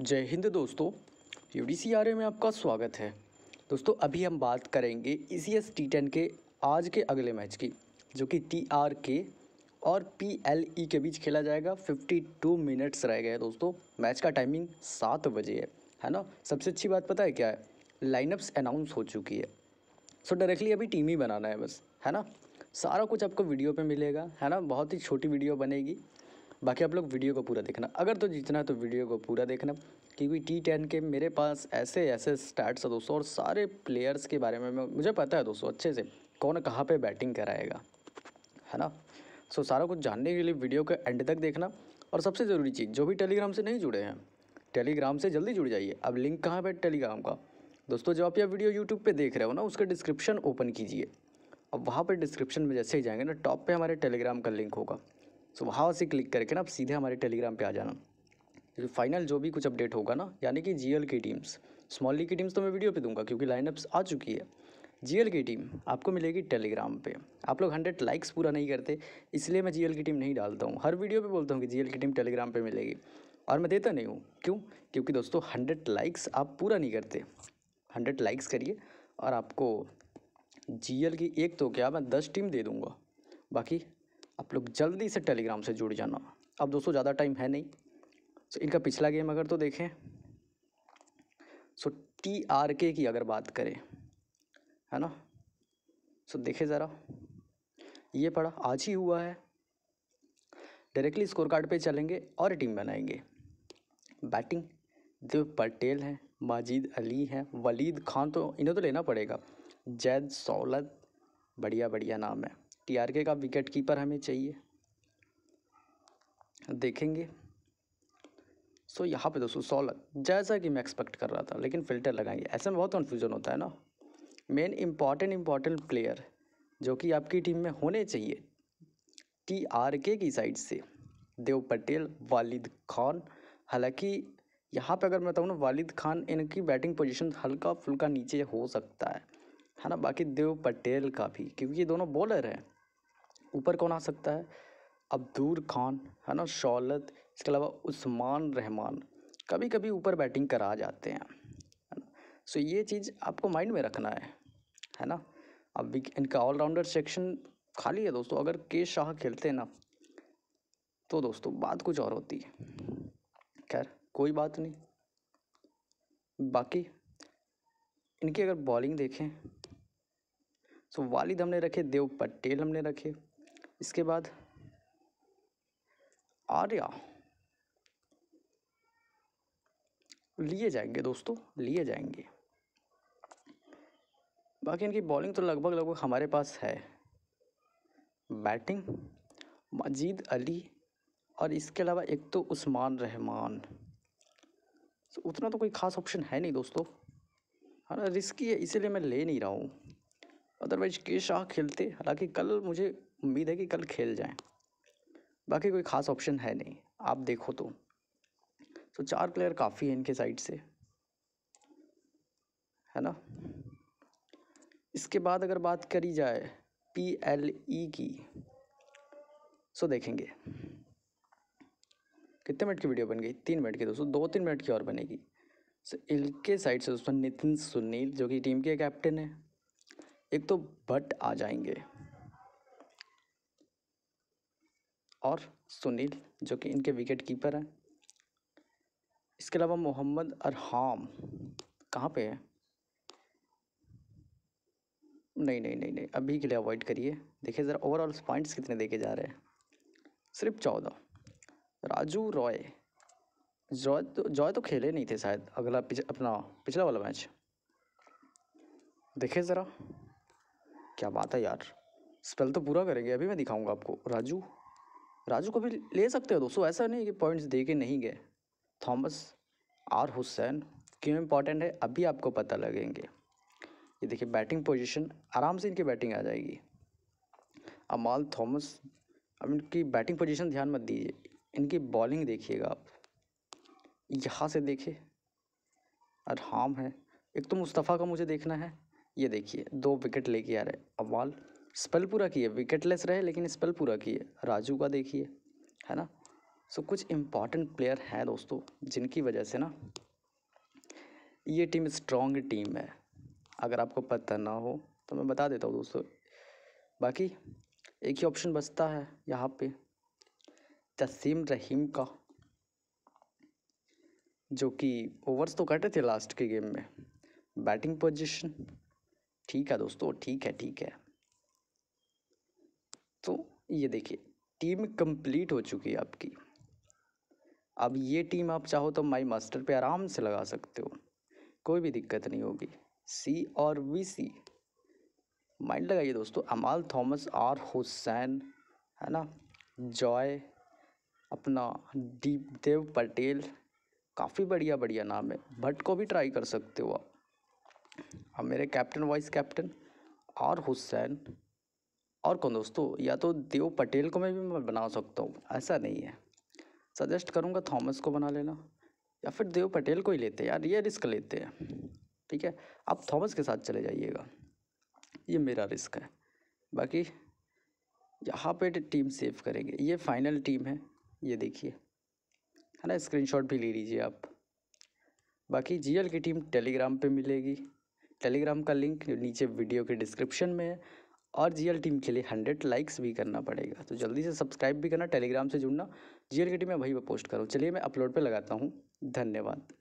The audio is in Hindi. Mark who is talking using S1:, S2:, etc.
S1: जय हिंद दोस्तों U D C R A में आपका स्वागत है दोस्तों अभी हम बात करेंगे E C S T ten के आज के अगले मैच की जो कि टी आर के और पी एल ई के बीच खेला जाएगा 52 मिनट्स रह गए दोस्तों मैच का टाइमिंग सात बजे है है ना सबसे अच्छी बात पता है क्या है लाइनअप्स अनाउंस हो चुकी है सो so, डायरेक्टली अभी टीम ही बनाना है बस है ना सारा कुछ आपको वीडियो पे मिलेगा है ना बहुत ही छोटी वीडियो बनेगी बाकी आप लोग वीडियो को पूरा देखना अगर तो जीतना है तो वीडियो को पूरा देखना क्योंकि टी टेन के मेरे पास ऐसे ऐसे स्टैट्स है दोस्तों और सारे प्लेयर्स के बारे में मुझे पता है दोस्तों अच्छे से कौन कहाँ पे बैटिंग कराएगा है ना सो सारा कुछ जानने के लिए वीडियो को एंड तक देखना और सबसे ज़रूरी चीज़ जो भी टेलीग्राम से नहीं जुड़े हैं टेलीग्राम से जल्दी जुड़ जाइए अब लिंक कहाँ पर टेलीग्राम का दोस्तों जब आप यह वीडियो यूट्यूब पे देख रहे हो ना उसका डिस्क्रिप्शन ओपन कीजिए अब वहाँ पर डिस्क्रिप्शन में जैसे ही जाएंगे ना टॉप पे हमारे टेलीग्राम का लिंक होगा सो वहाँ से क्लिक करके ना आप सीधे हमारे टेलीग्राम पे आ जाना तो फाइनल जो भी कुछ अपडेट होगा ना यानी कि जी की टीम्स स्मॉल की टीम्स तो मैं वीडियो पे दूंगा क्योंकि लाइनअप्स आ चुकी है जी की टीम आपको मिलेगी टेलीग्राम पे आप लोग हंड्रेड लाइक्स पूरा नहीं करते इसलिए मैं जी की टीम नहीं डालता हूँ हर वीडियो पर बोलता हूँ कि जी की टीम टेलीग्राम पर मिलेगी और मैं देता नहीं हूँ क्यों क्योंकि दोस्तों हंड्रेड लाइक्स आप पूरा नहीं करते हंड्रेड लाइक्स करिए और आपको जी की एक तो क्या मैं दस टीम दे दूँगा बाकी आप लोग जल्दी से टेलीग्राम से जुड़ जाना अब दोस्तों ज़्यादा टाइम है नहीं सो इनका पिछला गेम अगर तो देखें सो टी आर के की अगर बात करें है ना सो देखें ज़रा ये पढ़ा आज ही हुआ है डायरेक्टली स्कोर कार्ड पे चलेंगे और टीम बनाएंगे बैटिंग देव पटेल हैं माजिद अली हैं वलीद खान तो इन्हें तो लेना पड़ेगा जैद सौलत बढ़िया बढ़िया नाम है टीआरके का विकेट कीपर हमें चाहिए देखेंगे सो so, यहाँ पे दोस्तों सौ लग जैसा कि मैं एक्सपेक्ट कर रहा था लेकिन फ़िल्टर लगाएंगे ऐसे में बहुत कन्फ्यूजन होता है ना मेन इम्पॉर्टेंट इम्पॉर्टेंट प्लेयर जो कि आपकी टीम में होने चाहिए टी आर के की साइड से देव पटेल वालिद खान हालांकि यहाँ पे अगर मैं बताऊँ ना वालिद खान इनकी बैटिंग पोजिशन हल्का फुल्का नीचे हो सकता है है ना बाकी देव पटेल का भी क्योंकि ये दोनों बॉलर हैं ऊपर कौन आ सकता है अब्दूर खान है ना शौलत इसके अलावा उस्मान रहमान कभी कभी ऊपर बैटिंग करा जाते हैं है ना सो ये चीज़ आपको माइंड में रखना है है ना अब इनका ऑलराउंडर सेक्शन खाली है दोस्तों अगर के शाह खेलते हैं ना तो दोस्तों बात कुछ और होती है खैर कोई बात नहीं बाकी इनकी अगर बॉलिंग देखें तो वालिद हमने रखे देव पटेल हमने रखे इसके बाद आर्या लिए जाएंगे दोस्तों लिए जाएंगे बाकी इनकी बॉलिंग तो लगभग लगभग हमारे पास है बैटिंग मजीद अली और इसके अलावा एक तो उस्मान रहमान तो उतना तो कोई ख़ास ऑप्शन है नहीं दोस्तों है ना रिस्की है इसीलिए मैं ले नहीं रहा हूँ अदरवाइज के शाह खेलते हालांकि कल मुझे उम्मीद है कि कल खेल जाए बाकी कोई ख़ास ऑप्शन है नहीं आप देखो तो तो चार प्लेयर काफ़ी है इनके साइड से है ना इसके बाद अगर बात करी जाए पी एल ई की सो देखेंगे कितने मिनट की वीडियो बन गई तीन मिनट की दोस्तों दो तीन मिनट की और बनेगी सो इनके साइड से दोस्तों नितिन सुनील जो कि टीम के कैप्टन है एक तो भट्ट आ जाएंगे और सुनील जो कि इनके विकेट कीपर हैं इसके अलावा मोहम्मद अरहाम कहाँ पे है नहीं नहीं नहीं नहीं अभी के लिए अवॉइड करिए देखिए ज़रा ओवरऑल पॉइंट्स कितने देखे जा रहे हैं सिर्फ चौदह राजू रॉय जॉय तो जॉय तो खेले नहीं थे शायद अगला पिछ, अपना पिछला वाला मैच देखिए ज़रा क्या बात है यार स्पेल तो पूरा करेंगे अभी मैं दिखाऊंगा आपको राजू राजू को भी ले सकते हो दोस्तों ऐसा नहीं कि पॉइंट्स दे के नहीं गए थॉमस आर हुसैन क्यों इम्पॉर्टेंट है अभी आपको पता लगेंगे ये देखिए बैटिंग पोजीशन आराम से इनकी बैटिंग आ जाएगी अमाल थॉमस अब इनकी बैटिंग पोजीशन ध्यान मत दीजिए इनकी बॉलिंग देखिएगा आप यहाँ से देखिए हाम है एक तो मुस्तफ़ा का मुझे देखना है ये देखिए दो विकेट लेके आ रहे अमाल स्पेल पूरा किए विकेटलेस रहे लेकिन स्पेल पूरा किए राजू का देखिए है ना सो कुछ इम्पॉर्टेंट प्लेयर हैं दोस्तों जिनकी वजह से ना ये टीम स्ट्रॉन्ग टीम है अगर आपको पता ना हो तो मैं बता देता हूँ दोस्तों बाकी एक ही ऑप्शन बचता है यहाँ पे तसीम रहीम का जो कि ओवर्स तो कटे थे लास्ट के गेम में बैटिंग पोजीशन ठीक है दोस्तों ठीक है ठीक है तो ये देखिए टीम कंप्लीट हो चुकी है आपकी अब ये टीम आप चाहो तो माई मास्टर पे आराम से लगा सकते हो कोई भी दिक्कत नहीं होगी सी और वी सी माइंड लगाइए दोस्तों अमाल थॉमस आर हुसैन है ना जॉय अपना दीपदेव देव पटेल काफ़ी बढ़िया बढ़िया नाम है भट्ट को भी ट्राई कर सकते हो आप अब मेरे captain vice captain R Hussain और कौन दोस्तों या तो देव पटेल को मैं भी मैं बना सकता हूँ ऐसा नहीं है सजेस्ट करूँगा थॉमस को बना लेना या फिर देव पटेल को ही लेते हैं यार ये रिस्क लेते हैं ठीक है आप थॉमस के साथ चले जाइएगा ये मेरा रिस्क है बाकी यहाँ पे टीम सेव करेंगे ये फाइनल टीम है ये देखिए है ना स्क्रीनशॉट भी ले लीजिए आप बाकी जीएल की टीम टेलीग्राम पे मिलेगी टेलीग्राम का लिंक नीचे वीडियो के डिस्क्रिप्शन में है और जीएल टीम के लिए हंड्रेड लाइक्स भी करना पड़ेगा तो जल्दी से सब्सक्राइब भी करना टेलीग्राम से जुड़ना जीएल की टीम में वहीं पर पोस्ट करूँ चलिए मैं अपलोड पर लगाता हूँ धन्यवाद